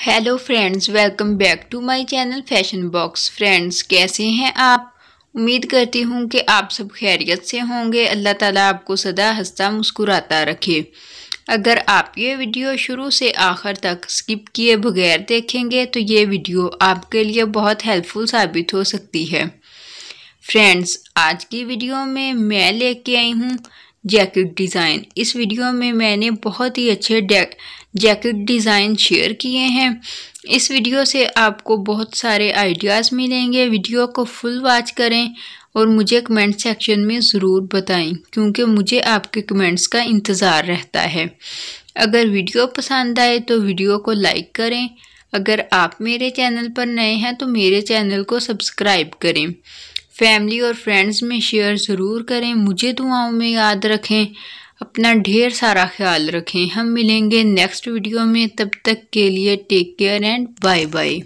hello friends welcome back to my channel fashion box friends कैसे हैं आप उम्मीद करती हूँ कि आप सब खैरियत से होंगे अल्लाह ताला आपको सदा हंसता मुस्कुराता रखे अगर आप ये वीडियो शुरू से आखिर तक स्किप किए बगैर देखेंगे तो ये वीडियो आपके लिए बहुत हेल्पफुल साबित हो सकती है फ्रेंड्स आज की वीडियो में मैं लेके आई हूँ जैकेट डिज़ाइन इस वीडियो में मैंने बहुत ही अच्छे जैकेट डिज़ाइन शेयर किए हैं इस वीडियो से आपको बहुत सारे आइडियाज़ मिलेंगे वीडियो को फुल वॉच करें और मुझे कमेंट सेक्शन में ज़रूर बताएं क्योंकि मुझे आपके कमेंट्स का इंतज़ार रहता है अगर वीडियो पसंद आए तो वीडियो को लाइक करें अगर आप मेरे चैनल पर नए हैं तो मेरे चैनल को सब्सक्राइब करें फैमिली और फ्रेंड्स में शेयर ज़रूर करें मुझे दुआओं में याद रखें अपना ढेर सारा ख्याल रखें हम मिलेंगे नेक्स्ट वीडियो में तब तक के लिए take care and bye bye